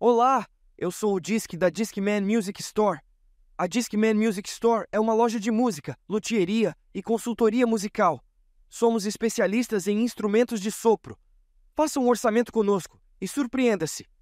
Olá, eu sou o Disque da Discman Music Store. A Discman Music Store é uma loja de música, luthieria e consultoria musical. Somos especialistas em instrumentos de sopro. Faça um orçamento conosco e surpreenda-se.